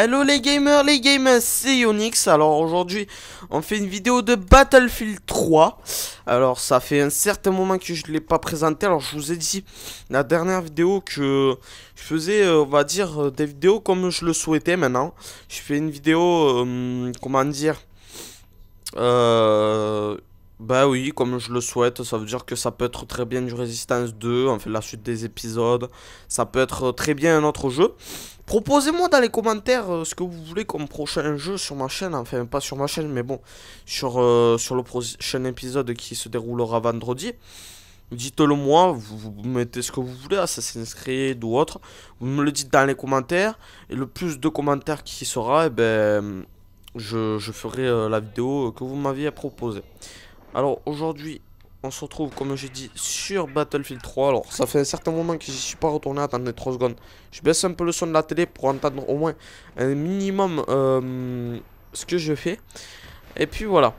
Hello les gamers, les gamers, c'est Yonix. Alors aujourd'hui, on fait une vidéo de Battlefield 3. Alors ça fait un certain moment que je ne l'ai pas présenté. Alors je vous ai dit la dernière vidéo que je faisais, euh, on va dire, euh, des vidéos comme je le souhaitais maintenant. Je fais une vidéo, euh, comment dire, euh, bah oui, comme je le souhaite, ça veut dire que ça peut être très bien du Résistance 2, fait la suite des épisodes, ça peut être très bien un autre jeu. Proposez-moi dans les commentaires euh, ce que vous voulez comme prochain jeu sur ma chaîne, enfin pas sur ma chaîne, mais bon, sur, euh, sur le prochain épisode qui se déroulera vendredi. Dites-le moi, vous, mettez ce que vous voulez, Assassin's Creed ou autre. Vous me le dites dans les commentaires, et le plus de commentaires qui sera, eh ben, je, ferai euh, la vidéo que vous m'aviez proposée. Alors aujourd'hui on se retrouve comme j'ai dit sur Battlefield 3 Alors ça fait un certain moment que je suis pas retourné Attendez 3 secondes Je baisse un peu le son de la télé pour entendre au moins un minimum euh, ce que je fais Et puis voilà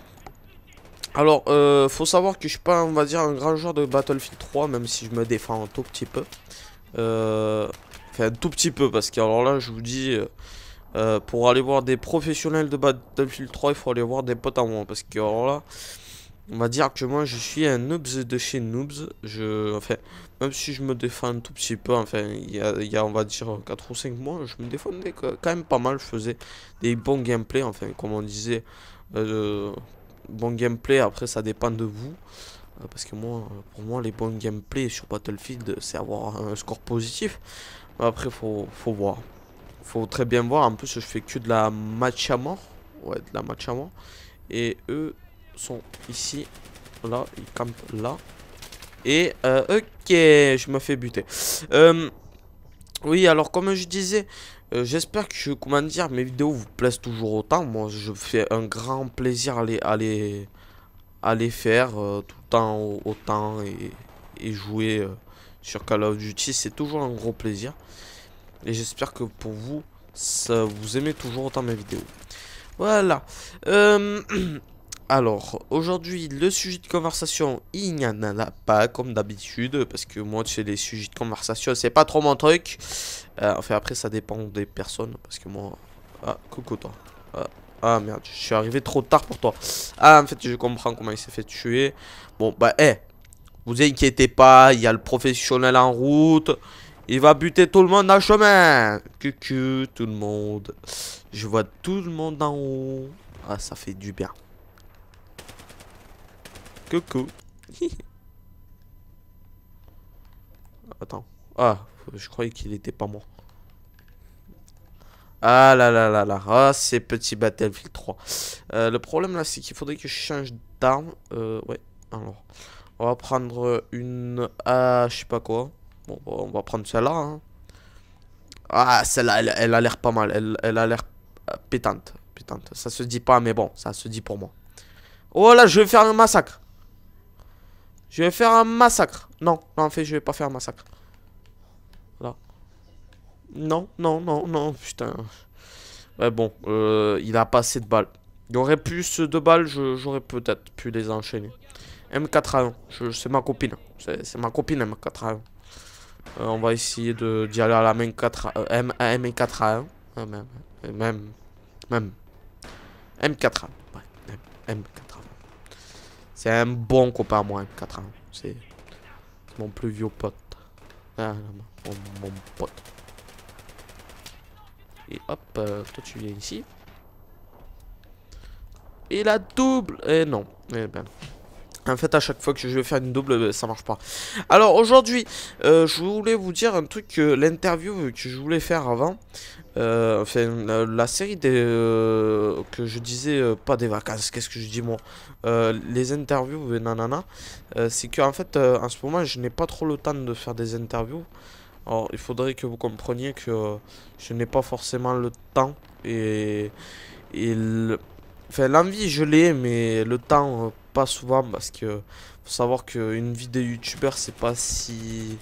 Alors euh, faut savoir que je suis pas on va dire un grand joueur de Battlefield 3 Même si je me défends un tout petit peu euh, Enfin un tout petit peu parce que alors là je vous dis euh, pour aller voir des professionnels de Battlefield 3 Il faut aller voir des potes à moi parce que alors là on va dire que moi je suis un noobs de chez noobs. Je, enfin, même si je me défends un tout petit peu, enfin, il y a, y a, on va dire 4 ou 5 mois, je me défendais quand même pas mal. Je faisais des bons gameplays, enfin, comme on disait, euh, bon gameplay, après ça dépend de vous. Euh, parce que moi, pour moi, les bons gameplay sur Battlefield, c'est avoir un score positif. Après, faut, faut voir. Faut très bien voir. En plus, je fais que de la match à mort. Ouais, de la match à mort. Et eux, sont ici. Là, ils campent là. Et, euh, ok, je me fais buter. Euh, oui, alors, comme je disais, euh, j'espère que, comment dire, mes vidéos vous plaisent toujours autant. Moi, je fais un grand plaisir à les, aller à les faire tout le temps, autant, et, et jouer sur Call of Duty. C'est toujours un gros plaisir. Et j'espère que pour vous, ça, vous aimez toujours autant mes vidéos. Voilà. Euh... Alors, aujourd'hui, le sujet de conversation, il n'y en a pas, comme d'habitude, parce que moi, tu sais, les sujets de conversation, c'est pas trop mon truc. Euh, en fait après, ça dépend des personnes, parce que moi... Ah, coucou, toi. Ah, ah, merde, je suis arrivé trop tard pour toi. Ah, en fait, je comprends comment il s'est fait tuer. Bon, bah, eh, vous inquiétez pas, il y a le professionnel en route. Il va buter tout le monde en chemin. Coucou tout le monde. Je vois tout le monde en haut. Ah, ça fait du bien. Coucou. Attends. Ah, je croyais qu'il était pas mort Ah là là là là. Ah, c'est petit Battlefield 3. Euh, le problème là, c'est qu'il faudrait que je change d'arme. Euh, ouais, alors. On va prendre une... Ah, je sais pas quoi. Bon, bah, on va prendre celle-là. Hein. Ah, celle-là, elle, a l'air pas mal. Elle, elle a l'air euh, pétante. Pétante. Ça se dit pas, mais bon, ça se dit pour moi. Oh là, je vais faire un massacre. Je vais faire un massacre. Non, non, en fait, je vais pas faire un massacre. Là. Non, non, non, non, putain. Ouais, bon, euh, il a pas assez de balles. Il y aurait plus de balles, j'aurais peut-être pu les enchaîner. M4A1, c'est ma copine. C'est ma copine M4A1. Euh, on va essayer d'y aller à la même 4 euh, M, M4A1. Même, même, M4A. Ouais, M4. C'est un bon copain à moi, 4 ans. C'est mon plus vieux pote. Ah, mon, oh, mon pote. Et hop, euh, toi tu viens ici. Et la double... Eh non. Eh ben non. En fait, à chaque fois que je vais faire une double, ben, ça marche pas. Alors aujourd'hui, euh, je voulais vous dire un truc que euh, l'interview que je voulais faire avant, euh, enfin la, série des que je disais pas des vacances, qu'est-ce que je dis moi, les interviews et ben, nanana, c'est que en fait en ce moment je n'ai pas trop le temps de faire des interviews. Alors il faudrait que vous compreniez que je n'ai pas forcément le temps et et Enfin, l'envie, je l'ai, mais le temps, pas souvent parce que faut savoir qu'une vie vidéo youtubeur c'est pas si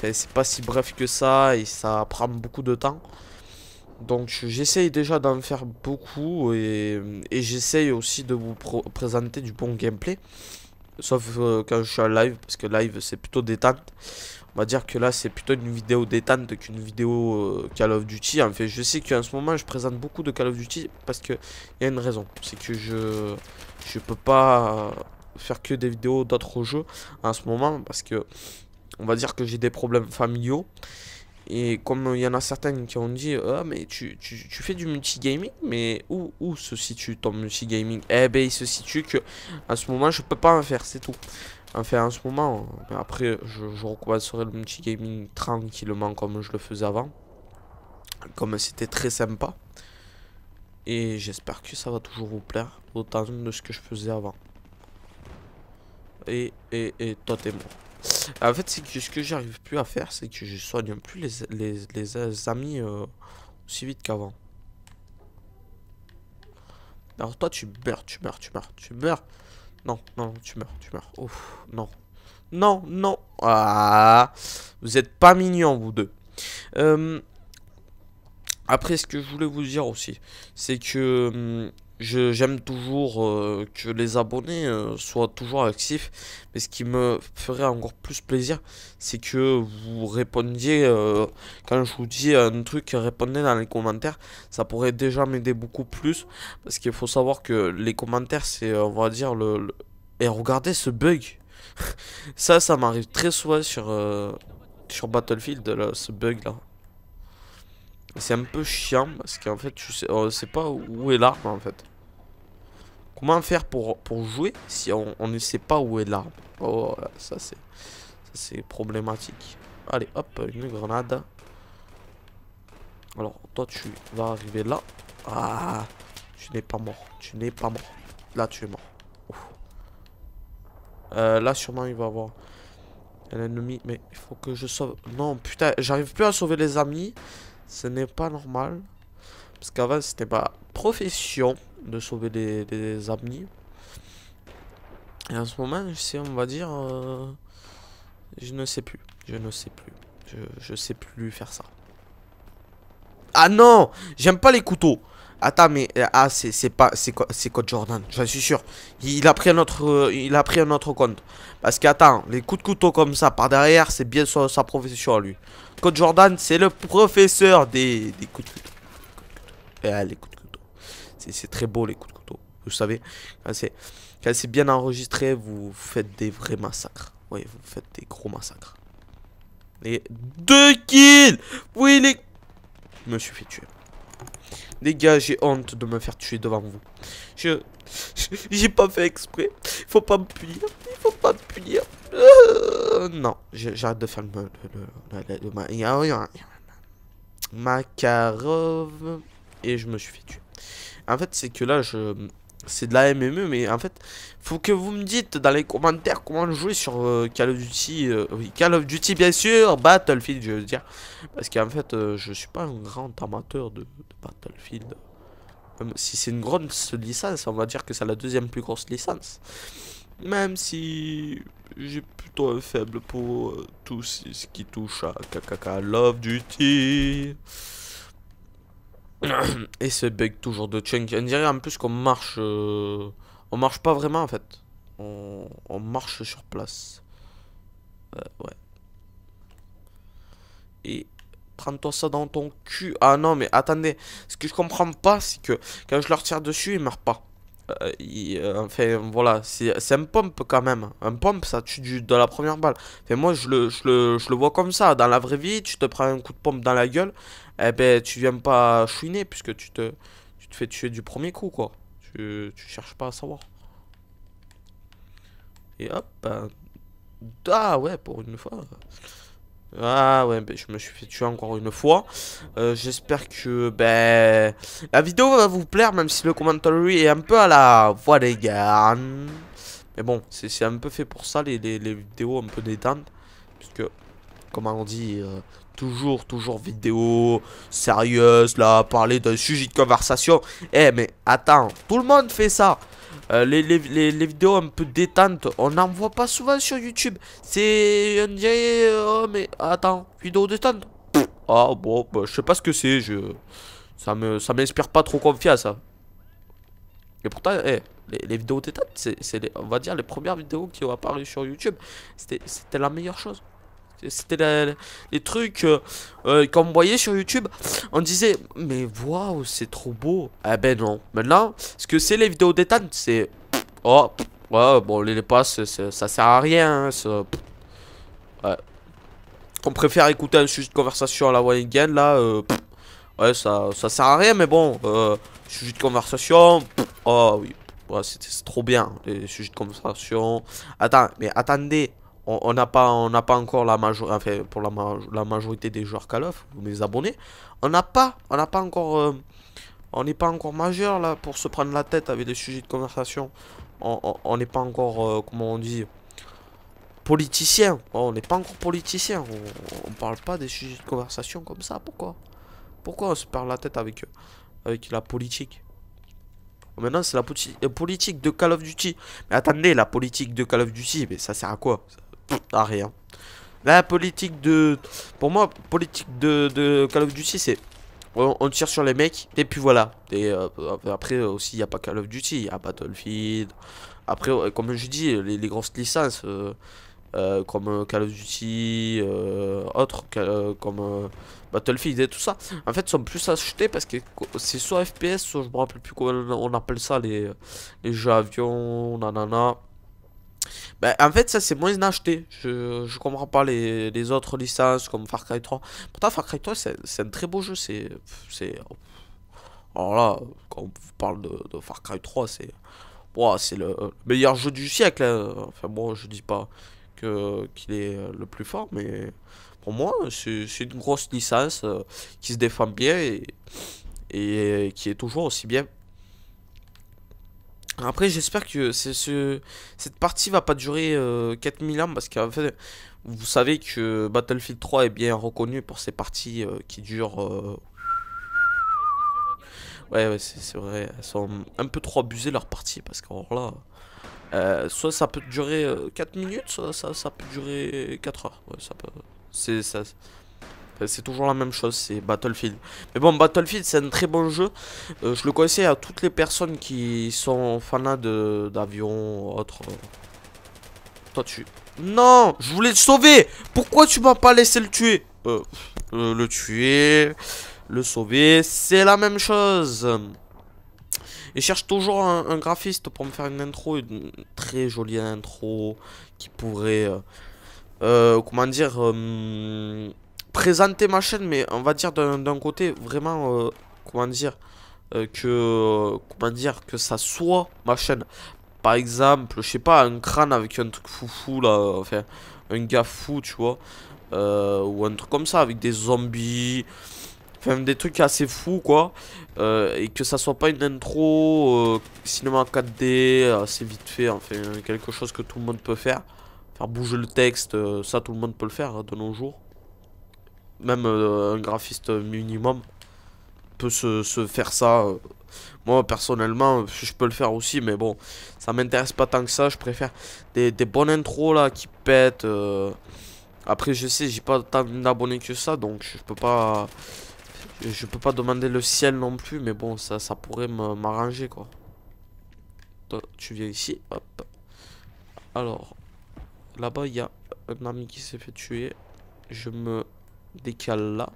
c'est pas si bref que ça et ça prend beaucoup de temps. Donc j'essaye déjà d'en faire beaucoup et, j'essaye aussi de vous présenter du bon gameplay. Sauf euh, quand je suis en live, parce que live c'est plutôt détente. On va dire que là c'est plutôt une vidéo détente qu'une vidéo euh, Call of Duty. En fait je sais qu'en ce moment je présente beaucoup de Call of Duty parce que il y a une raison. C'est que je, je peux pas euh, faire que des vidéos d'autres jeux en ce moment parce que on va dire que j'ai des problèmes familiaux. Et comme il y en a certaines qui ont dit Ah, mais tu, tu, fais du multigaming, mais où, où se situe ton multigaming Eh ben, il se situe que à ce moment, je peux pas en faire, c'est tout. En faire en ce moment, après, je, je recommencerai le multigaming tranquillement comme je le faisais avant. Comme c'était très sympa. Et j'espère que ça va toujours vous plaire, autant de ce que je faisais avant. Et, et, et toi t'es En fait, c'est que ce que j'arrive plus à faire, c'est que je soigne plus les, les, les amis euh, aussi vite qu'avant. Alors toi tu meurs, tu meurs, tu meurs, tu meurs. Non, non, tu meurs, tu meurs. Ouf, non. Non, non. Ah, vous êtes pas mignons vous deux. Euh, après, ce que je voulais vous dire aussi, c'est que hum, j'aime toujours euh, que les abonnés euh, soient toujours actifs. Mais ce qui me ferait encore plus plaisir, c'est que vous répondiez, euh, quand je vous dis un truc, répondez dans les commentaires. Ça pourrait déjà m'aider beaucoup plus. Parce qu'il faut savoir que les commentaires, c'est, on va dire, le, Et regardez ce bug. ça, ça m'arrive très souvent sur, sur Battlefield, ce bug là. C'est un peu chiant parce qu'en fait, je sais, sait pas où est l'arme en fait. Comment faire pour, pour jouer si on, ne sait pas où est l'arme Oh, ça c'est c'est problématique. Allez, hop, une grenade. Alors, toi, tu vas arriver là. Ah, tu n'es pas mort. Tu n'es pas mort. Là, tu es mort. Euh, là, sûrement, il va avoir un ennemi. Mais il faut que je sauve. Non, putain, j'arrive plus à sauver les amis. Ce n'est pas normal. Parce qu'avant, c'était pas profession de sauver des, des, amis. Et en ce moment, sais on va dire, euh, je ne sais plus. Je ne sais plus. Je, je sais plus faire ça. Ah non J'aime pas les couteaux Attends, mais euh, ah, c'est pas c'est Code Jordan, je suis sûr. Il a pris un autre, euh, il a pris un autre compte. Parce qu'attends, les coups de couteau comme ça par derrière, c'est bien sa, sa profession à lui. Code Jordan, c'est le professeur des, des, coups de couteau. Eh, les coups de couteau. C'est très beau, les coups de couteau. Vous savez, quand c'est bien enregistré, vous faites des vrais massacres. Oui, vous faites des gros massacres. Et deux kills Oui, les... Je me suis fait tuer. Les gars, j'ai honte de me faire tuer devant vous. Je... J'ai pas fait exprès. faut pas me punir. Il faut pas me punir. Euh, non, j'arrête de faire le... le, a le Makarov. Et je me suis fait tuer. En fait, c'est que là, je c'est de la MME, mais en fait, faut que vous me dites dans les commentaires comment jouer sur euh, Call of Duty. Euh, oui, Call of Duty, bien sûr, Battlefield, je veux dire. Parce qu'en fait, je euh, je suis pas un grand amateur de, Battlefield. Même si c'est une grosse licence, on va dire que c'est la deuxième plus grosse licence. Même si j'ai plutôt un faible pour tout ce qui touche à Call of Duty. Et ce bug toujours de Chunk. On dirait en plus qu'on marche. Euh, on marche pas vraiment en fait. On, marche sur place. Euh, ouais. Et prends-toi ça dans ton cul. Ah non, mais attendez. Ce que je comprends pas, c'est que quand je leur tire dessus, il meurt pas. Euh, euh, enfin, voilà, c'est un pompe quand même. Un pompe, ça tue du, de la première balle. Enfin, moi, je le, je, le, je le, vois comme ça. Dans la vraie vie, tu te prends un coup de pompe dans la gueule, Et eh ben, tu viens pas chouiner puisque tu te, tu te fais tuer du premier coup, quoi. Tu, cherches pas à savoir. Et hop. Ben, ah ouais, pour une fois. Ah ouais, ben, je me suis fait tuer encore une fois. Euh, j'espère que ben, la vidéo va vous plaire, même si le commentary est un peu à la voix des gars. Mais bon, c'est un peu fait pour ça, les, vidéos un peu détentes. Puisque, comme on dit, euh, toujours, toujours vidéo sérieuse, là, parler d'un sujet de conversation. Eh, mais attends, tout le monde fait ça. Euh, les, les, les, vidéos un peu détente on n'en voit pas souvent sur YouTube. C'est, un dirait, euh, oh mais attends, vidéo détente. ah bon, bah, je sais pas ce que c'est, je, ça me, ça m'inspire pas trop confiance. Ça. Hein. Et pourtant, eh, les, vidéos détentes, c'est, on va dire les premières vidéos qui ont apparu sur YouTube. c'était la meilleure chose. C'était les trucs, euh, euh, Qu'on voyait sur YouTube, on disait, mais waouh, c'est trop beau. Ah ben non. Maintenant, ce que c'est les vidéos d'état, c'est... Oh, ouais, bon, les pas ça sert à rien. Hein, ouais. On préfère écouter un sujet de conversation à la one again, là. Euh, ouais, ça, ça sert à rien, mais bon, euh, sujet de conversation. Oh oui, ouais, c'est trop bien, les sujets de conversation. Attends, mais attendez on n'a pas, on n'a pas encore la majorité, enfin, pour la, la, majorité des joueurs Call of, mes abonnés, on n'a pas, on n'a pas encore, euh, on n'est pas encore majeur là pour se prendre la tête avec des sujets de conversation. On n'est pas encore, euh, comment on dit, politicien. Oh, on n'est pas encore politicien. On, ne parle pas des sujets de conversation comme ça. Pourquoi Pourquoi on se perd la tête avec, euh, avec la politique Maintenant, c'est la politique de Call of Duty. Mais attendez, la politique de Call of Duty, mais ça sert à quoi à rien. La politique de... Pour moi, politique de, de Call of Duty, c'est... On, tire sur les mecs, et puis voilà. Et euh, après aussi, il n'y a pas Call of Duty, il y a Battlefield. Après, euh, comme je dis, les, grosses licences, euh, comme Call of Duty, autres, comme Battlefield et tout ça, en fait, sont plus achetés parce que c'est soit FPS, soit je me rappelle plus comment on appelle ça, les, les jeux avions, nanana. Bah, en fait, ça c'est moins acheté. Je, je comprends pas les, autres licences comme Far Cry 3. Pourtant, Far Cry 3, c'est un très beau jeu. C'est. Alors là, quand on parle de, Far Cry 3, c'est. Wow, c'est le meilleur jeu du siècle. Hein. Enfin, moi, je dis pas qu'il est le plus fort, mais pour moi, c'est une grosse licence euh, qui se défend bien et, et qui est toujours aussi bien après, j'espère que cette partie va pas durer 4000 euh, ans parce que vous savez que Battlefield 3 est bien reconnu pour ses parties euh, qui durent. Euh, ouais, ouais c'est vrai, elles sont un peu trop abusées leurs parties parce qu'en là, soit ça peut durer 4 minutes, soit ça, ça peut durer 4 heures. ça C'est ça c'est toujours la même chose, c'est Battlefield. Mais bon, Battlefield, c'est un très bon jeu. Euh, je le conseille à toutes les personnes qui sont fanas d'avions, autres. Toi, tu... Non Je voulais le sauver Pourquoi tu m'as pas laissé le tuer euh, euh, Le tuer, le sauver, c'est la même chose. Et cherche toujours un, un, graphiste pour me faire une intro, une très jolie intro qui pourrait... comment dire présenter ma chaîne, mais on va dire d'un côté vraiment, euh, comment dire, euh, que, euh, comment dire, que ça soit ma chaîne. Par exemple, je sais pas, un crâne avec un truc fou là, enfin, un gars fou, tu vois, ou un truc comme ça, avec des zombies, enfin, des trucs assez fous, quoi, et que ça soit pas une intro cinéma 4D, assez vite fait, enfin, quelque chose que tout le monde peut faire faire bouger le texte, ça tout le monde peut le faire hein, de nos jours même euh, un graphiste minimum peut se, faire ça. Euh. Moi personnellement, je peux le faire aussi, mais bon, ça m'intéresse pas tant que ça. Je préfère des, bonnes intros là qui pètent. Euh. Après, je sais, j'ai pas tant d'abonnés que ça, donc je peux pas, je peux pas demander le ciel non plus, mais bon, ça, ça pourrait m'arranger quoi. tu viens ici, hop. Alors, là-bas, il y a un ami qui s'est fait tuer. Je me décale là.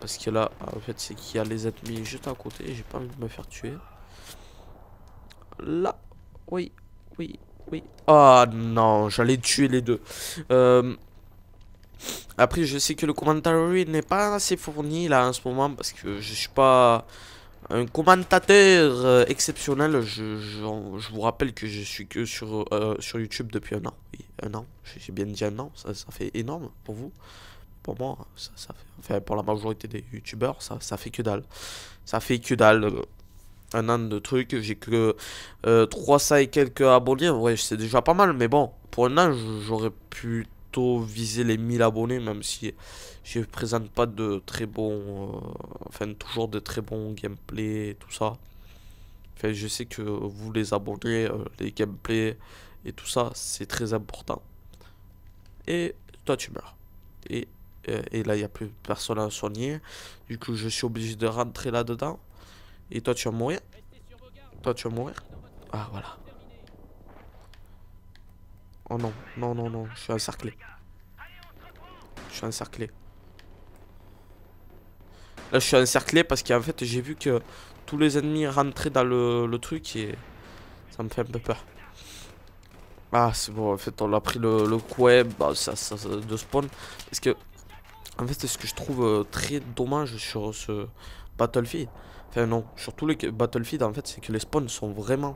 Parce que là, en fait, c'est qu'il y a les ennemis juste à côté. J'ai pas envie de me faire tuer. Là. Oui, oui, oui. Ah oh, non, j'allais tuer les deux. Euh, après, je sais que le commentary n'est pas assez fourni là en ce moment parce que je suis pas un commentateur euh, exceptionnel. Je, vous rappelle que je suis que sur, euh, sur YouTube depuis un an. un an. J'ai bien dit un an. Ça, fait énorme pour vous. Pour moi, ça, ça fait, enfin, pour la majorité des YouTubeurs, ça, ça fait que dalle. Ça fait que dalle. Euh, un an de trucs. J'ai que 300 et quelques abonnés. Ouais, c'est déjà pas mal. Mais bon, pour un an, j'aurais pu viser les 1000 abonnés, même si je présente pas de très bons. Euh, enfin, toujours de très bons et tout ça. Enfin, je sais que vous, les abonnés, euh, les gameplay et tout ça, c'est très important. Et toi, tu meurs. Et, euh, et là, il n'y a plus personne à soigner. Du coup, je suis obligé de rentrer là-dedans. Et toi, tu vas mourir. Toi, tu vas mourir. Ah, voilà. Oh non, non, non, non, je suis encerclé. Je suis encerclé. Là, je suis encerclé parce qu'en fait, j'ai vu que tous les ennemis rentraient dans le, truc et ça me fait un peu peur. Ah, c'est bon, en fait, on a pris le, le bah, ça, de spawn. Parce que, en fait, c'est ce que je trouve euh, très dommage sur ce Battlefield, enfin, non, sur tous les Battlefield, en fait, c'est que les spawns sont vraiment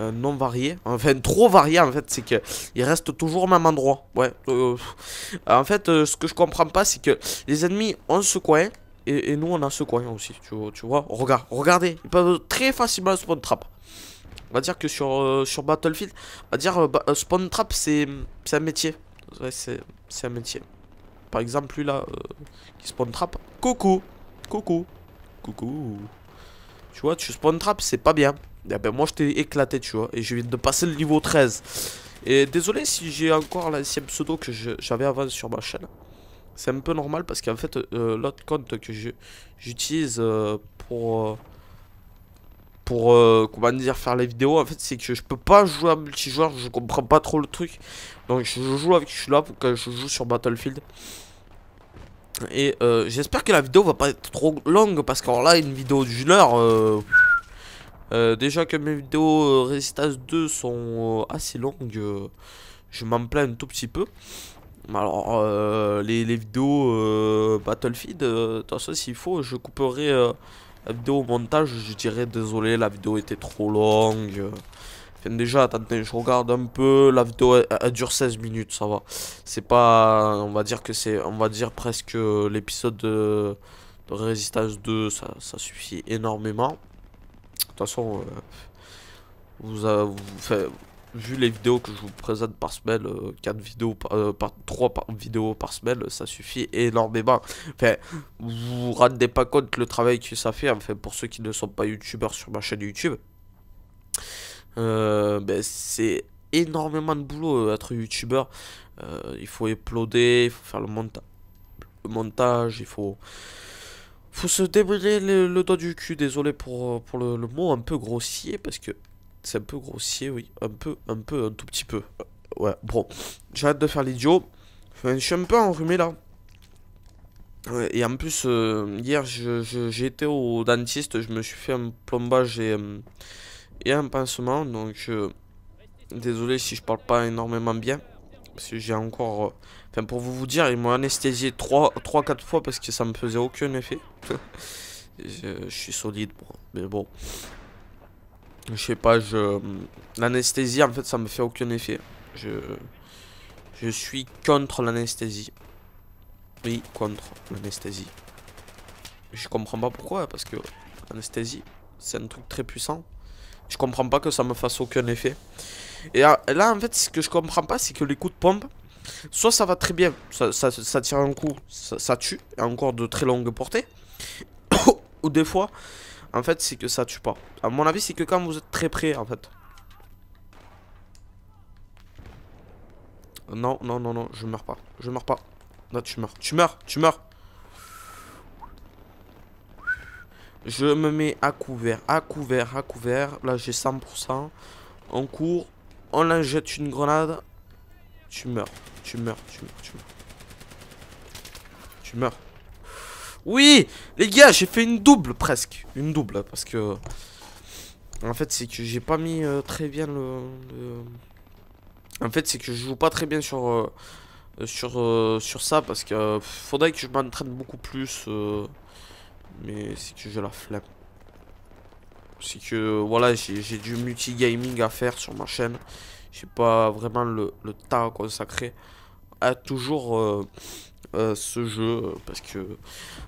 euh, non varié, enfin trop varié en fait, c'est que il reste toujours au même endroit. Ouais. Euh, euh, en fait, ce que je comprends pas, c'est que les ennemis ont ce coin et, nous on a ce coin aussi. Tu, tu vois, regarde, regardez, ils peuvent très facilement spawn trap. On va dire que sur, sur Battlefield, on va dire spawn trap, c'est un métier. c'est un métier. Par exemple, lui là, qui spawn trap. Coucou, coucou, coucou. Tu vois, tu spawn trap, c'est pas bien. Eh ben, moi je t'ai éclaté, tu vois. Et je viens de passer le niveau 13. Et désolé si j'ai encore la l'ancien pseudo que j'avais avant sur ma chaîne. C'est un peu normal parce qu'en fait, euh, l'autre compte que j'utilise euh, pour... Euh, pour comment dire faire les vidéos en fait c'est que je peux pas jouer à multijoueur je comprends pas trop le truc donc je joue avec je là pour que je joue sur Battlefield et j'espère que la vidéo va pas être trop longue parce qu'en là une vidéo d'une heure euh, déjà que mes vidéos euh, Resistance résistance 2 sont euh, assez longues, je m'en plains un tout petit peu. Alors, les, vidéos Battlefield, de toute façon, s'il faut, je couperai la vidéo au montage. Je dirais désolé, la vidéo était trop longue. Enfin, déjà, attendez, je regarde un peu. La vidéo, elle, dure 16 minutes, ça va. C'est pas. On va dire que c'est. On va dire presque l'épisode de, de, 2, ça, ça suffit énormément. De toute façon, euh, vous, avez, vu les vidéos que je vous présente par semaine, 4 euh, vidéos par, 3 euh, vidéos par semaine, ça suffit énormément. Enfin, vous vous rendez pas compte le travail que ça fait, enfin, pour ceux qui ne sont pas youtubeurs sur ma chaîne YouTube. Ben, c'est énormément de boulot être youtubeur. il faut uploader, il faut faire le, monta le montage, il faut faut se débrouiller le, doigt du cul, désolé pour, euh, pour le, mot un peu grossier, parce que c'est un peu grossier, oui. Un peu, un peu, un tout petit peu. Euh, ouais, bon, j'arrête de faire l'idiot. Enfin, je suis un peu enrhumé là. et en plus, euh, hier, j'ai été au dentiste, je me suis fait un plombage et, un pansement. Donc, désolé si je parle pas énormément bien. Parce que j'ai encore Enfin, pour vous, vous dire, ils m'ont anesthésié 3-4 fois parce que ça me faisait aucun effet. je, suis solide, Mais bon. Je sais pas, je. L'anesthésie, en fait, ça me fait aucun effet. Je. Je suis contre l'anesthésie. Oui, contre l'anesthésie. Je comprends pas pourquoi, parce que l'anesthésie, c'est un truc très puissant. Je comprends pas que ça me fasse aucun effet. Et ah, là, en fait, ce que je comprends pas, c'est que les coups de pompe Soit ça va très bien, ça, tire un coup, ça, tue, et encore de très longue portée. Ou des fois, en fait, c'est que ça tue pas. À mon avis, c'est que quand vous êtes très près, en fait. Non, non, non, non, je meurs pas. Je meurs pas. Non, tu meurs. Tu meurs, tu meurs. Je me mets à couvert, à couvert, à couvert. Là, j'ai 100%. On court. On la jette une grenade. Tu meurs. Tu meurs, tu meurs, tu meurs. Tu meurs. Oui Les gars, j'ai fait une double presque. Une double, hein, parce que... En fait, c'est que j'ai pas mis euh, très bien le, En fait, c'est que je joue pas très bien sur... Euh, sur, euh, sur ça, parce que... faudrait que je m'entraîne beaucoup plus. mais c'est que j'ai la flemme. C'est que, voilà, j'ai du multi gaming à faire sur ma chaîne j'ai pas vraiment le, le, temps consacré à toujours euh, euh, ce jeu parce que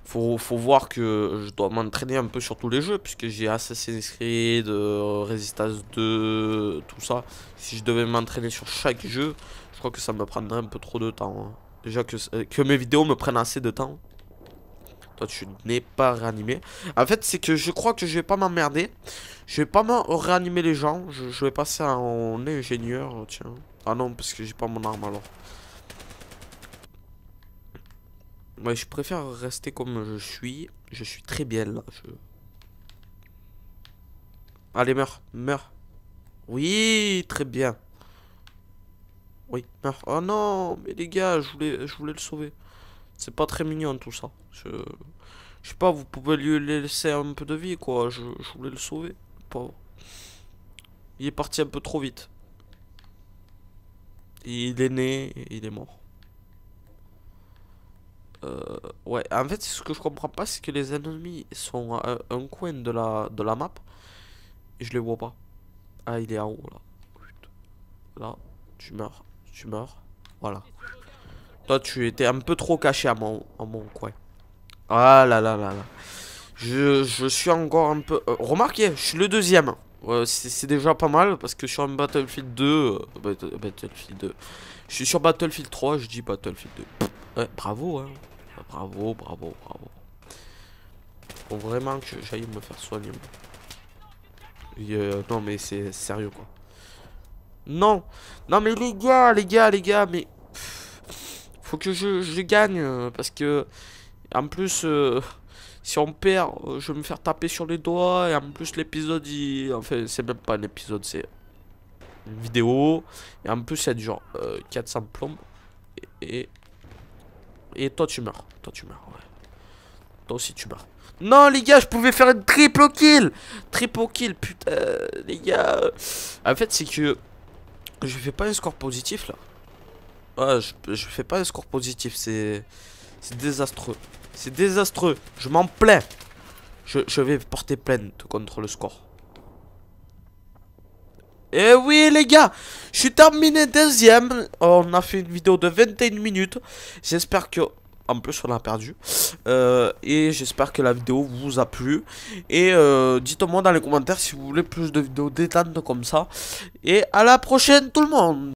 faut, faut voir que je dois m'entraîner un peu sur tous les jeux puisque j'ai Assassin's Creed, euh, Resistance 2, tout ça. Si je devais m'entraîner sur chaque jeu, je crois que ça me prendrait un peu trop de temps. Hein. Déjà que, que mes vidéos me prennent assez de temps tu n'es pas réanimé. En fait, c'est que je crois que je vais pas m'emmerder. Je vais pas me réanimer les gens. Je, vais passer en ingénieur, tiens. Ah non, parce que j'ai pas mon arme alors. Ouais, je préfère rester comme je suis. Je suis très bien là. Allez, meurs, meurs. Oui, très bien. Oui, meurs. Oh non, mais les gars, je voulais, je voulais le sauver. C'est pas très mignon tout ça. Je, sais pas, vous pouvez lui laisser un peu de vie, quoi. Je, voulais le sauver, pas Il est parti un peu trop vite. Il est né il est mort. Euh, ouais, en fait, ce que je comprends pas, c'est que les ennemis sont à un coin de la, de la map. Et je les vois pas. Ah, il est en haut, là. Là, tu meurs. Tu meurs. Voilà. Toi, tu étais un peu trop caché à mon, mon coin. Ah là là là là. Je, suis encore un peu... Euh, remarquez, je suis le deuxième. c'est déjà pas mal parce que sur un Battlefield 2... Euh, Battlefield 2. Je suis sur Battlefield 3, je dis Battlefield 2. bravo, hein. Bravo, bravo, bravo. Faut vraiment que j'aille me faire soigner. Euh, non, mais c'est sérieux, quoi. Non. Non, mais les gars, les gars, les gars, mais... Faut que je, gagne. Euh, parce que, en plus, euh, si on perd, euh, je vais me faire taper sur les doigts. Et en plus, l'épisode, il... fait c'est même pas un épisode, c'est une vidéo. Et en plus, il a du genre 400 plombes. Et, et, toi, tu meurs. Toi, tu meurs, ouais. Toi aussi, tu meurs. Non, les gars, je pouvais faire un triple kill Triple kill, putain, les gars En fait, c'est que... Je fais pas un score positif, là je, fais pas le score positif, c'est désastreux. C'est désastreux, je m'en plains. Je, vais porter plainte contre le score. Et eh oui les gars, je suis terminé deuxième. On a fait une vidéo de 21 minutes. J'espère que... En plus on a perdu. Euh, et j'espère que la vidéo vous a plu. Et euh, dites-moi dans les commentaires si vous voulez plus de vidéos détente comme ça. Et à la prochaine tout le monde